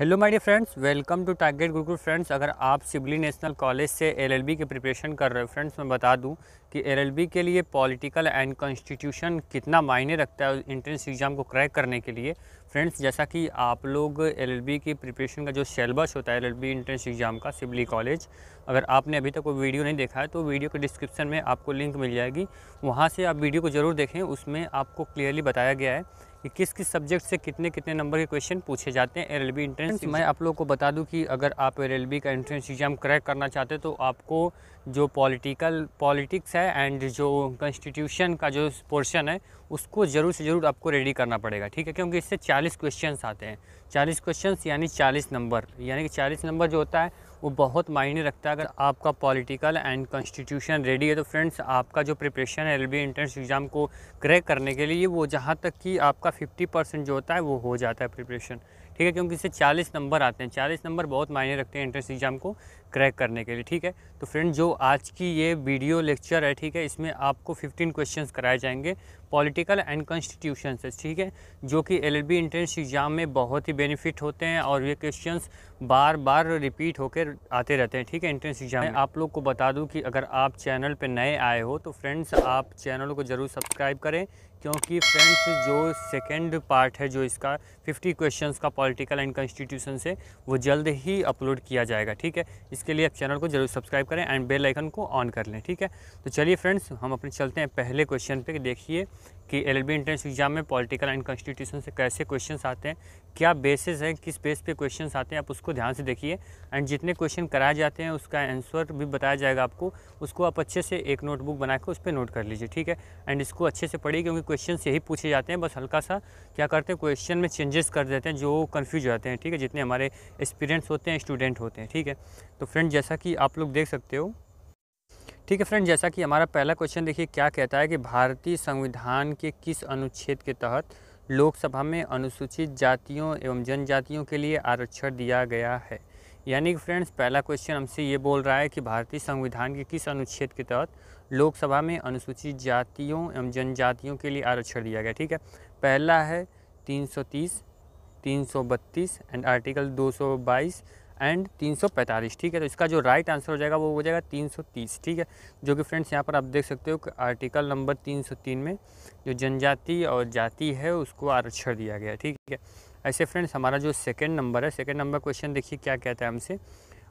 hello my dear friends welcome to target Gurukul friends अगर आप Shibli national college से LLB के प्रिपरेशन कर रहे हो फ्रेंड्स मैं बता दूं कि एलएलबी के लिए पॉलिटिकल एंड कॉन्स्टिट्यूशन कितना मायने रखता है इंट्रेंस एग्ज़ाम को क्रैक करने के लिए फ्रेंड्स जैसा कि आप लोग एलएलबी की प्रिपरेशन का जो सेलेबस होता है एल एंट्रेंस एग्ज़ाम का सिबली कॉलेज अगर आपने अभी तक वो वीडियो नहीं देखा है तो वीडियो के डिस्क्रिप्शन में आपको लिंक मिल जाएगी वहाँ से आप वीडियो को ज़रूर देखें उसमें आपको क्लियरली बताया गया है कि किस किस सब्जेक्ट से कितने कितने नंबर के क्वेश्चन पूछे जाते हैं एल एंट्रेंस मैं आप लोग को बता दूं कि अगर आप एल का एंट्रेंस एग्ज़ाम क्रैक करना चाहते हैं तो आपको जो पॉलिटिकल पॉलिटिक्स है एंड जो कॉन्स्टिट्यूशन का जो पोर्शन है उसको ज़रूर से ज़रूर आपको रेडी करना पड़ेगा ठीक है क्योंकि इससे चालीस क्वेश्चन आते हैं चालीस क्वेश्चन यानी चालीस नंबर यानी कि चालीस नंबर जो होता है वो बहुत मायने रखता है अगर आपका पॉलिटिकल एंड कॉन्स्टिट्यूशन रेडी है तो फ्रेंड्स आपका जो प्रिपरेशन है एल बी एंट्रेंस एग्ज़ाम को क्रैक करने के लिए वो जहाँ तक कि आपका 50 परसेंट जो होता है वो हो जाता है प्रिपरेशन ठीक है क्योंकि इससे 40 नंबर आते हैं 40 नंबर बहुत मायने रखते हैं एंट्रेंस एग्ज़ाम को क्रैक करने के लिए ठीक है तो फ्रेंड जो आज की ये वीडियो लेक्चर है ठीक है इसमें आपको 15 क्वेश्चंस कराए जाएंगे पॉलिटिकल एंड कॉन्स्टिट्यूशन से ठीक है जो कि एल एलबी एग्ज़ाम में बहुत ही बेनिफिट होते हैं और ये क्वेश्चंस बार बार रिपीट होकर आते रहते हैं ठीक है इंट्रेंस एग्ज़ाम में आप लोग को बता दूँ कि अगर आप चैनल पर नए आए हो तो फ्रेंड्स आप चैनल को ज़रूर सब्सक्राइब करें क्योंकि फ्रेंड्स जो सेकेंड पार्ट है जो इसका 50 क्वेश्चंस का पॉलिटिकल एंड कॉन्स्टिट्यूशन से वो जल्द ही अपलोड किया जाएगा ठीक है इस इसके लिए आप चैनल को जरूर सब्सक्राइब करें एंड बेल आइकन को ऑन कर लें ठीक है तो चलिए फ्रेंड्स हम अपने चलते हैं पहले क्वेश्चन पे देखिए कि एल एंट्रेंस एग्जाम में पॉलिटिकल एंड कॉन्स्टिट्यूशन से कैसे क्वेश्चन आते हैं क्या बेसिस है किस बेस पे क्वेश्चन आते हैं आप उसको ध्यान से देखिए एंड जितने क्वेश्चन कराए जाते हैं उसका आंसर भी बताया जाएगा आपको उसको आप अच्छे से एक नोटबुक बना के उस पर नोट कर लीजिए ठीक है एंड इसको अच्छे से पढ़िए क्योंकि क्वेश्चन यही पूछे जाते हैं बस हल्का सा क्या करते हैं क्वेश्चन में चेंजेस कर देते हैं जो कन्फ्यूज हो जाते हैं ठीक है जितने हमारे एक्सपीरियंस होते हैं स्टूडेंट होते हैं ठीक है तो फ्रेंड जैसा कि आप लोग देख सकते हो ठीक है फ्रेंड जैसा कि हमारा पहला क्वेश्चन देखिए क्या कहता है कि भारतीय संविधान के किस अनुच्छेद के तहत लोकसभा में अनुसूचित जातियों एवं जनजातियों के लिए आरक्षण दिया गया है यानी कि फ्रेंड्स पहला क्वेश्चन हमसे ये बोल रहा है कि भारतीय संविधान के किस अनुच्छेद के तहत लोकसभा में अनुसूचित जातियों एवं जनजातियों के लिए आरक्षण दिया गया ठीक है पहला है 330, 332 एंड आर्टिकल एंड 345 ठीक है तो इसका जो राइट आंसर हो जाएगा वो हो जाएगा 330 ठीक है जो कि फ्रेंड्स यहाँ पर आप देख सकते हो कि आर्टिकल नंबर 303 में जो जनजाति और जाति है उसको आरक्षण दिया गया ठीक है ऐसे फ्रेंड्स हमारा जो सेकेंड नंबर है सेकेंड नंबर क्वेश्चन देखिए क्या कहता है हमसे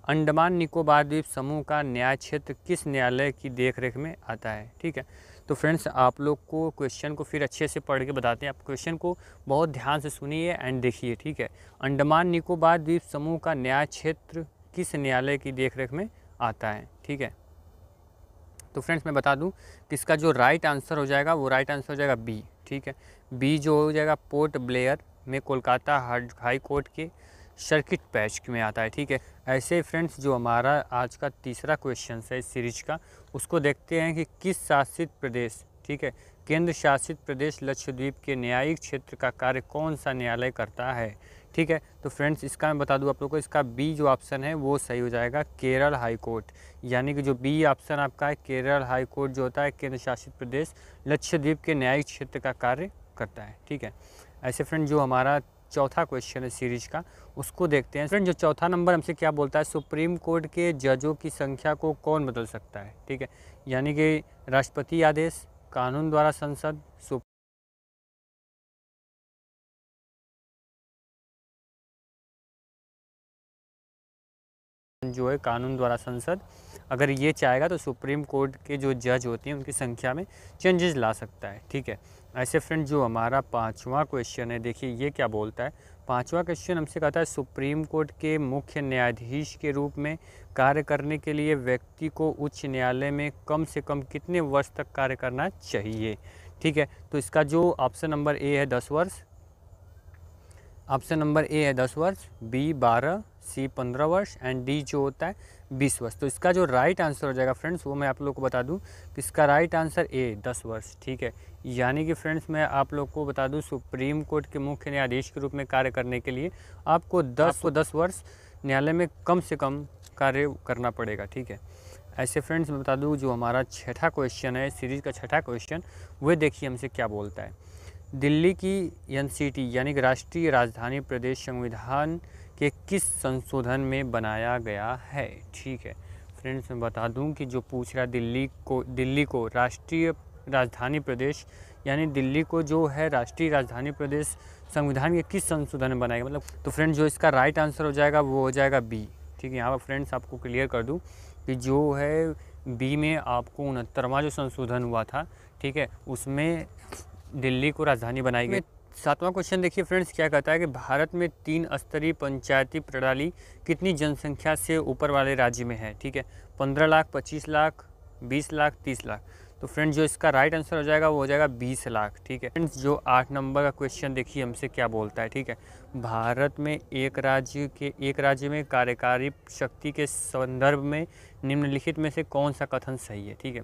अंडमान निकोबार द्वीप समूह का न्याय क्षेत्र किस न्यायालय की देख में आता है ठीक है तो फ्रेंड्स आप लोग को क्वेश्चन को फिर अच्छे से पढ़ के बताते हैं आप क्वेश्चन को बहुत ध्यान से सुनिए एंड देखिए ठीक है अंडमान निकोबार द्वीप समूह का न्याय क्षेत्र किस न्यायालय की देखरेख में आता है ठीक है तो फ्रेंड्स मैं बता दूं कि इसका जो राइट आंसर हो जाएगा वो राइट आंसर हो जाएगा बी ठीक है बी जो हो जाएगा पोर्ट ब्लेयर में कोलकाता हाई कोर्ट के सर्किट पैच में आता है ठीक है ऐसे फ्रेंड्स जो हमारा आज का तीसरा क्वेश्चन है इस सीरीज का उसको देखते हैं कि किस शासित प्रदेश ठीक है केंद्र शासित प्रदेश लक्षद्वीप के न्यायिक क्षेत्र का कार्य कौन सा न्यायालय करता है ठीक है तो फ्रेंड्स इसका मैं बता दूं आप लोगों को इसका बी जो ऑप्शन है वो सही हो जाएगा केरल हाई कोर्ट यानी कि जो बी ऑप्शन आपका है केरल हाई कोर्ट जो होता है केंद्र शासित प्रदेश लक्षद्वीप के न्यायिक क्षेत्र का कार्य करता है ठीक है ऐसे फ्रेंड जो हमारा चौथा क्वेश्चन है सीरीज का उसको देखते हैं फ्रेंड जो चौथा नंबर हमसे क्या बोलता है सुप्रीम कोर्ट के जजों की संख्या को कौन बदल सकता है ठीक है यानी कि राष्ट्रपति आदेश कानून द्वारा संसद जो है कानून द्वारा संसद अगर ये चाहेगा तो सुप्रीम कोर्ट के जो जज होते हैं उनकी संख्या में चेंजेस ला सकता है ठीक है ऐसे फ्रेंड जो हमारा पाँचवा क्वेश्चन है देखिए ये क्या बोलता है पाँचवा क्वेश्चन हमसे कहता है सुप्रीम कोर्ट के मुख्य न्यायाधीश के रूप में कार्य करने के लिए व्यक्ति को उच्च न्यायालय में कम से कम कितने वर्ष तक कार्य करना चाहिए ठीक है तो इसका जो ऑप्शन नंबर ए है दस वर्ष ऑप्शन नंबर ए है दस वर्ष बी बारह सी पंद्रह वर्ष एंड डी जो होता है बीस वर्ष तो इसका जो राइट आंसर हो जाएगा फ्रेंड्स वो मैं आप लोग को बता दूं कि इसका राइट आंसर ए दस वर्ष ठीक है यानी कि फ्रेंड्स मैं आप लोग को बता दूं सुप्रीम कोर्ट के मुख्य न्यायाधीश के रूप में कार्य करने के लिए आपको दस को दस वर्ष न्यायालय में कम से कम कार्य करना पड़ेगा ठीक है ऐसे फ्रेंड्स मैं बता दूँ जो हमारा छठा क्वेश्चन है सीरीज़ का छठा क्वेश्चन वह देखिए हमसे क्या बोलता है दिल्ली की एन यानी कि राष्ट्रीय राजधानी प्रदेश संविधान कि किस संशोधन में बनाया गया है ठीक है फ्रेंड्स मैं बता दूं कि जो पूछ रहा दिल्ली को दिल्ली को राष्ट्रीय राजधानी प्रदेश यानी दिल्ली को जो है राष्ट्रीय राजधानी प्रदेश संविधान के किस संशोधन में बनाया मतलब तो फ्रेंड्स जो इसका राइट आंसर हो जाएगा वो हो जाएगा बी ठीक है यहाँ पर फ्रेंड्स आपको क्लियर कर दूँ कि जो है बी में आपको उनहत्तरवा जो संशोधन हुआ था ठीक है उसमें दिल्ली को राजधानी बनाई गई सातवां क्वेश्चन देखिए फ्रेंड्स क्या कहता है कि भारत में तीन स्तरीय पंचायती प्रणाली कितनी जनसंख्या से ऊपर वाले राज्य में है ठीक है पंद्रह लाख पच्चीस लाख बीस लाख तीस लाख तो फ्रेंड्स जो इसका राइट आंसर हो जाएगा वो हो जाएगा बीस लाख ठीक है फ्रेंड्स जो आठ नंबर का क्वेश्चन देखिए हमसे क्या बोलता है ठीक है भारत में एक राज्य के एक राज्य में कार्यकारी शक्ति के संदर्भ में निम्नलिखित में से कौन सा कथन सही है ठीक है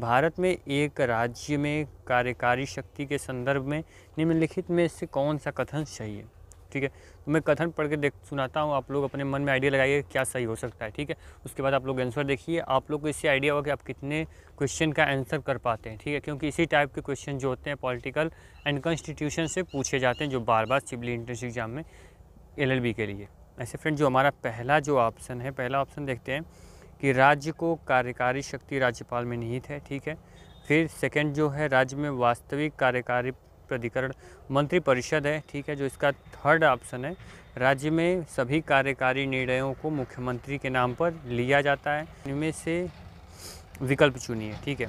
भारत में एक राज्य में कार्यकारी शक्ति के संदर्भ में निम्नलिखित में से कौन सा कथन सही है ठीक है तो मैं कथन पढ़ के देख सुनाता हूँ आप लोग अपने मन में आइडिया लगाइए क्या सही हो सकता है ठीक है उसके बाद आप लोग आंसर देखिए आप लोग को इससे आइडिया होगा कि आप कितने क्वेश्चन का आंसर कर पाते हैं ठीक है क्योंकि इसी टाइप के क्वेश्चन जो होते हैं पॉलिटिकल एंड कॉन्स्टिट्यूशन से पूछे जाते हैं जो बार बार सिविल इंट्रेंस एग्जाम में एल के लिए ऐसे फ्रेंड जो हमारा पहला जो ऑप्शन है पहला ऑप्शन देखते हैं कि राज्य को कार्यकारी शक्ति राज्यपाल में निहित है ठीक है फिर सेकंड जो है राज्य में वास्तविक कार्यकारी प्राधिकरण मंत्री परिषद है ठीक है जो इसका थर्ड ऑप्शन है राज्य में सभी कार्यकारी निर्णयों को मुख्यमंत्री के नाम पर लिया जाता है इनमें से विकल्प चुनिए ठीक है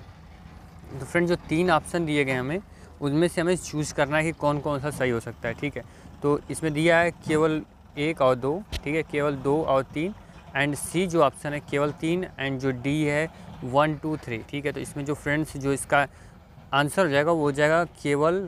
तो फ्रेंड जो तीन ऑप्शन दिए गए हमें उनमें से हमें चूज़ करना है कि कौन कौन सा सही हो सकता है ठीक है तो इसमें दिया है केवल एक और दो ठीक है केवल दो और तीन एंड सी जो ऑप्शन है केवल तीन एंड जो डी है वन टू थ्री ठीक है तो इसमें जो फ्रेंड्स जो इसका आंसर हो जाएगा वो हो जाएगा केवल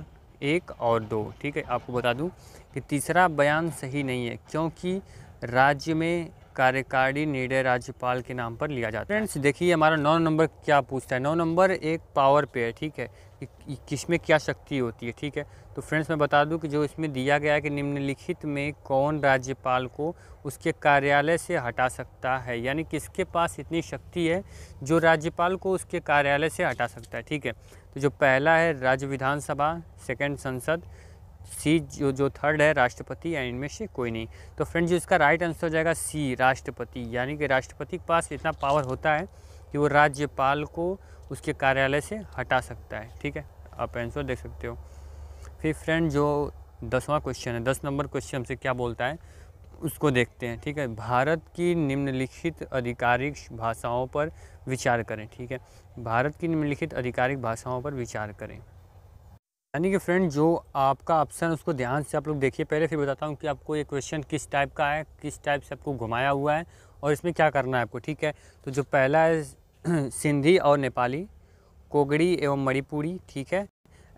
एक और दो ठीक है आपको बता दूं कि तीसरा बयान सही नहीं है क्योंकि राज्य में कार्यकारी निर्णय राज्यपाल के नाम पर लिया जाता है फ्रेंड्स देखिए हमारा नौ नंबर क्या पूछता है नौ नंबर एक पावर पे है ठीक है कि किसमें क्या शक्ति होती है ठीक है तो फ्रेंड्स मैं बता दूं कि जो इसमें दिया गया है कि निम्नलिखित में कौन राज्यपाल को उसके कार्यालय से हटा सकता है यानी किसके पास इतनी शक्ति है जो राज्यपाल को उसके कार्यालय से हटा सकता है ठीक है तो जो पहला है राज्य विधानसभा सेकेंड संसद सी जो जो थर्ड है राष्ट्रपति या इनमें से कोई नहीं तो फ्रेंड जो इसका राइट आंसर हो जाएगा सी राष्ट्रपति यानी कि राष्ट्रपति के पास इतना पावर होता है कि वो राज्यपाल को उसके कार्यालय से हटा सकता है ठीक है आप आंसर देख सकते हो फिर फ्रेंड जो दसवां क्वेश्चन है दस नंबर क्वेश्चन हमसे क्या बोलता है उसको देखते हैं ठीक है भारत की निम्नलिखित आधिकारिक भाषाओं पर विचार करें ठीक है भारत की निम्नलिखित आधिकारिक भाषाओं पर विचार करें यानी कि फ्रेंड जो आपका ऑप्शन उसको ध्यान से आप लोग देखिए पहले फिर बताता हूँ कि आपको ये क्वेश्चन किस टाइप का है किस टाइप से आपको घुमाया हुआ है और इसमें क्या करना है आपको ठीक है तो जो पहला है सिंधी और नेपाली कोगड़ी एवं मणिपुरी ठीक है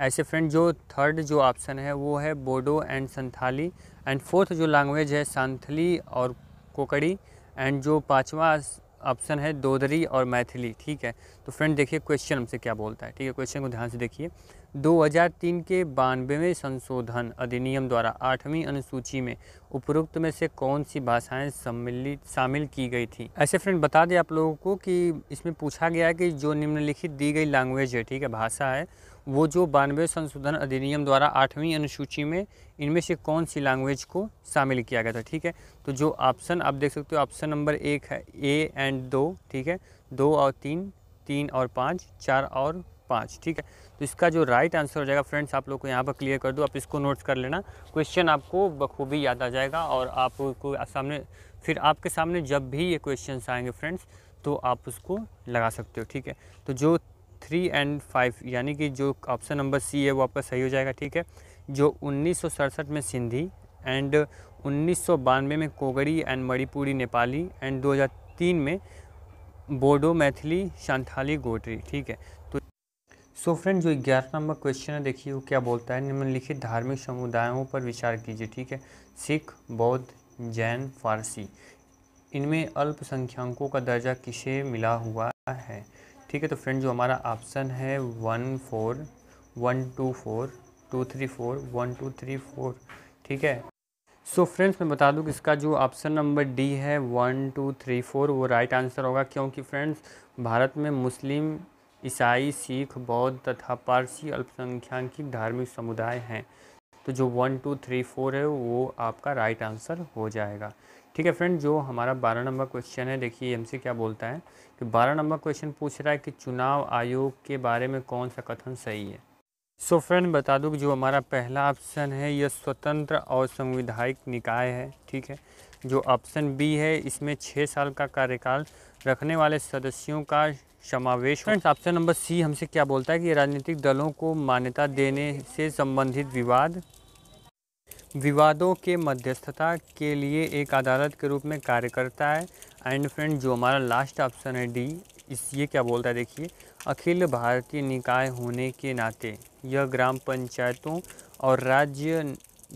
ऐसे फ्रेंड जो थर्ड जो ऑप्शन है वो है Bodo and Santhali and fourth जो लैंग्वेज है सांथली और कोकड़ी एंड जो पाँचवा ऑप्शन है दोदरी और मैथिली ठीक है तो फ्रेंड देखिए क्वेश्चन हमसे क्या बोलता है ठीक है क्वेश्चन को ध्यान से देखिए 2003 के बानवेवें संशोधन अधिनियम द्वारा आठवीं अनुसूची में उपरोक्त में से कौन सी भाषाएं सम्मिलित शामिल की गई थी ऐसे फ्रेंड बता दें आप लोगों को कि इसमें पूछा गया है कि जो निम्नलिखित दी गई लैंग्वेज है ठीक है भाषा है वो जो बानवे संशोधन अधिनियम द्वारा आठवीं अनुसूची में इनमें से कौन सी लैंग्वेज को शामिल किया गया था ठीक है तो जो ऑप्शन आप देख सकते हो ऑप्शन नंबर एक है ए एंड दो ठीक है दो और तीन तीन और पाँच चार और पाँच ठीक है तो इसका जो राइट आंसर हो जाएगा फ्रेंड्स आप लोग को यहाँ पर क्लियर कर दो आप इसको नोट्स कर लेना क्वेश्चन आपको बखूबी याद आ जाएगा और आपको सामने फिर आपके सामने जब भी ये क्वेश्चन आएंगे फ्रेंड्स तो आप उसको लगा सकते हो ठीक है तो जो थ्री एंड फाइव यानी कि जो ऑप्शन नंबर सी है वो आपका सही हो जाएगा ठीक है जो उन्नीस में सिंधी एंड उन्नीस में कोगड़ी एंड मणिपुरी नेपाली एंड 2003 में बोडो मैथिली शांथाली गोटरी ठीक है तो सो फ्रेंड जो ग्यारह नंबर क्वेश्चन है देखिए वो क्या बोलता है निम्नलिखित धार्मिक समुदायों पर विचार कीजिए ठीक है सिख बौद्ध जैन फारसी इनमें अल्पसंख्यकों का दर्जा किसे मिला हुआ है ठीक है तो फ्रेंड जो हमारा ऑप्शन है one four one two four two three four one two three four ठीक है सो so फ्रेंड्स मैं बता दूं कि इसका जो ऑप्शन नंबर डी है वन टू थ्री फोर वो राइट आंसर होगा क्योंकि फ्रेंड्स भारत में मुस्लिम ईसाई सिख बौद्ध तथा पारसी अल्पसंख्यक धार्मिक समुदाय हैं तो जो वन टू थ्री फोर है वो आपका राइट आंसर हो जाएगा ठीक है फ्रेंड जो हमारा बारह नंबर क्वेश्चन है देखिए एम क्या बोलता है कि बारह नंबर क्वेश्चन पूछ रहा है कि चुनाव आयोग के बारे में कौन सा कथन सही है सो so फ्रेंड बता दूँ कि जो हमारा पहला ऑप्शन है यह स्वतंत्र और संविधायिक निकाय है ठीक है जो ऑप्शन बी है इसमें छः साल का कार्यकाल रखने वाले सदस्यों का समावेश फ्रेंड्स ऑप्शन नंबर सी हमसे क्या बोलता है कि राजनीतिक दलों को मान्यता देने से संबंधित विवाद विवादों के मध्यस्थता के लिए एक अदालत के रूप में कार्य करता है एंड फ्रेंड जो हमारा लास्ट ऑप्शन है डी इस ये क्या बोलता है देखिए अखिल भारतीय निकाय होने के नाते यह ग्राम पंचायतों और राज्य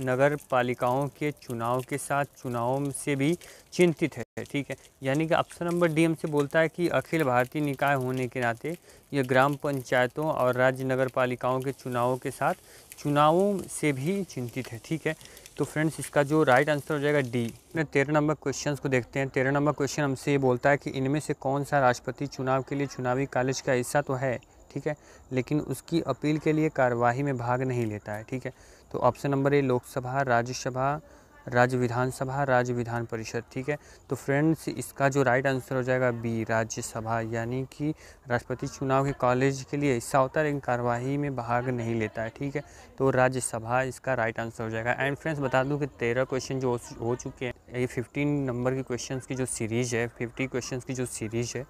नगर पालिकाओं के चुनाव के साथ चुनावों से भी चिंतित है ठीक है यानी कि अफसर नंबर डी हमसे बोलता है कि अखिल भारतीय निकाय होने के नाते ये ग्राम पंचायतों और राज्य नगर पालिकाओं के चुनावों के साथ चुनावों से भी चिंतित है ठीक है तो फ्रेंड्स इसका जो राइट आंसर हो जाएगा डी अपने तेरह नंबर क्वेश्चंस को देखते हैं तेरह नंबर क्वेश्चन हमसे ये बोलता है कि इनमें से कौन सा राष्ट्रपति चुनाव के लिए चुनावी कॉलेज का हिस्सा तो है ठीक है लेकिन उसकी अपील के लिए कार्यवाही में भाग नहीं लेता है ठीक है तो option number A Lok Sabha Rajya Sabha राज्य विधानसभा राज्य विधान परिषद ठीक है तो फ्रेंड्स इसका जो राइट आंसर हो जाएगा बी राज्यसभा यानी कि राष्ट्रपति चुनाव के कॉलेज के लिए हिस्सा होता है लेकिन कार्यवाही में भाग नहीं लेता है ठीक है तो राज्यसभा इसका राइट आंसर हो जाएगा एंड फ्रेंड्स बता दूं कि तेरह क्वेश्चन जो हो चुके हैं ये फिफ्टीन नंबर के क्वेश्चन की जो सीरीज़ है फिफ्टी क्वेश्चन की जो सीरीज़ है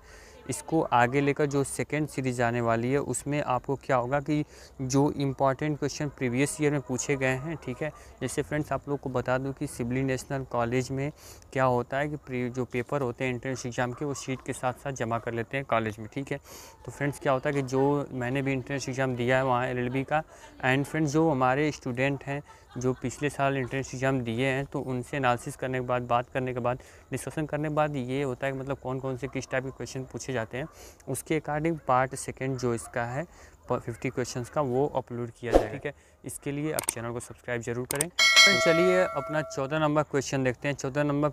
इसको आगे लेकर जो सेकेंड सीरीज आने वाली है उसमें आपको क्या होगा कि जो इम्पॉर्टेंट क्वेश्चन प्रीवियस ईयर में पूछे गए हैं ठीक है जैसे फ्रेंड्स आप लोग को बता दूँ कि सिबली नेशनल कॉलेज में क्या होता है कि जो पेपर होते हैं एंट्रेंस एग्ज़ाम के वो शीट के साथ साथ जमा कर लेते हैं कॉलेज में ठीक है तो फ्रेंड्स क्या होता है कि जो मैंने भी एंट्रेंस एग्ज़ाम दिया है वहाँ एल का एंड फ्रेंड्स जो हमारे स्टूडेंट हैं जो पिछले साल इंट्रेंस एग्ज़ाम दिए हैं तो उनसे एनालिसिस करने के बाद बात करने के बाद डिस्कशन करने के बाद ये होता है कि मतलब कौन कौन से किस टाइप के क्वेश्चन पूछे जाते हैं उसके अकॉर्डिंग पार्ट सेकेंड जो इसका है फिफ्टी क्वेश्चंस का वो अपलोड किया जाए ठीक है इसके लिए आप चैनल को सब्सक्राइब जरूर करें तो चलिए अपना चौदह नंबर क्वेश्चन देखते हैं चौदह नंबर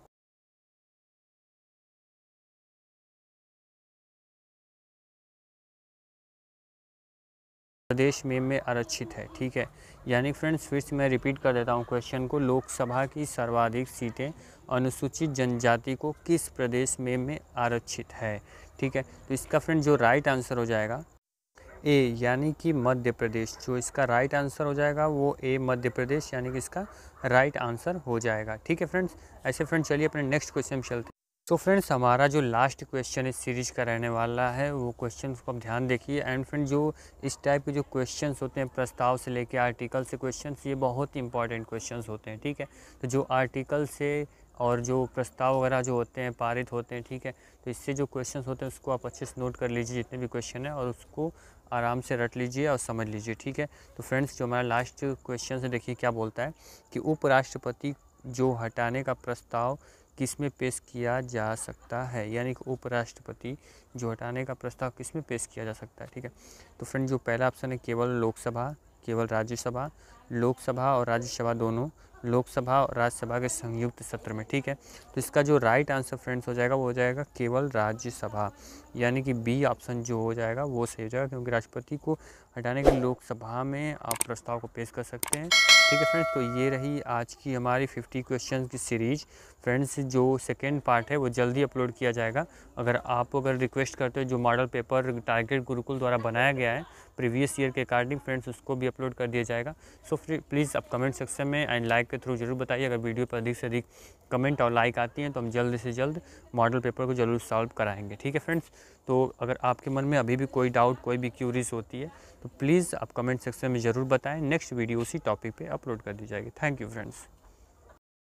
प्रदेश में में आरक्षित है ठीक है यानी फ्रेंड्स फिर से मैं रिपीट कर देता हूँ क्वेश्चन को लोकसभा की सर्वाधिक सीटें अनुसूचित जनजाति को किस प्रदेश में में आरक्षित है ठीक है तो इसका फ्रेंड जो राइट आंसर हो जाएगा ए यानी कि मध्य प्रदेश जो इसका राइट आंसर हो जाएगा वो ए मध्य प्रदेश यानी कि इसका राइट आंसर हो जाएगा ठीक है फ्रेंड्स ऐसे फ्रेंड चलिए अपने नेक्स्ट क्वेश्चन चलते तो फ्रेंड्स हमारा जो लास्ट क्वेश्चन इस सीरीज़ का रहने वाला है वो क्वेश्चन को आप ध्यान देखिए एंड फ्रेंड जो इस टाइप के जो क्वेश्चन होते हैं प्रस्ताव से लेके आर्टिकल से क्वेश्चन ये बहुत ही इंपॉर्टेंट क्वेश्चन होते हैं ठीक है तो जो आर्टिकल से और जो प्रस्ताव वगैरह जो होते हैं पारित होते हैं ठीक है तो इससे जो क्वेश्चन होते हैं उसको आप अच्छे से नोट कर लीजिए जितने भी क्वेश्चन हैं और उसको आराम से रट लीजिए और समझ लीजिए ठीक है तो फ्रेंड्स जो हमारा लास्ट क्वेश्चन है देखिए क्या बोलता है कि उपराष्ट्रपति जो हटाने का प्रस्ताव किस में पेश किया जा सकता है यानी कि उपराष्ट्रपति जो हटाने का प्रस्ताव किस में पेश किया जा सकता है ठीक है तो फ्रेंड जो पहला ऑप्शन है केवल लोकसभा केवल राज्यसभा लोकसभा और राज्यसभा दोनों लोकसभा और राज्यसभा के संयुक्त सत्र में ठीक है तो इसका जो राइट आंसर फ्रेंड्स हो जाएगा वो हो जाएगा केवल राज्यसभा यानी कि बी ऑप्शन जो हो जाएगा वो सही हो जाएगा क्योंकि राष्ट्रपति को हटाने के लोकसभा में आप प्रस्ताव को पेश कर सकते हैं ठीक है फ्रेंड्स तो ये रही आज की हमारी फिफ्टी क्वेश्चन की सीरीज फ्रेंड्स जो सेकेंड पार्ट है वो जल्दी अपलोड किया जाएगा अगर आप अगर रिक्वेस्ट करते हो जो मॉडल पेपर टारगेट गुरुकुल द्वारा बनाया गया है प्रीवियस ईयर के अकॉर्डिंग फ्रेंड्स उसको भी अपलोड कर दिया जाएगा सो फ्री प्लीज़ आप कमेंट सेक्शन में एंड लाइक के थ्रू जरूर बताइए अगर वीडियो पर अधिक से अधिक कमेंट और लाइक आती हैं तो हम जल्द से जल्द मॉडल पेपर को जरूर सॉल्व कराएंगे ठीक है फ्रेंड्स तो अगर आपके मन में अभी भी कोई डाउट कोई भी क्यूरीज होती है तो प्लीज़ आप कमेंट सेक्शन में ज़रूर बताएं नेक्स्ट वीडियो उसी टॉपिक पर अपलोड कर दी जाएगी थैंक यू फ्रेंड्स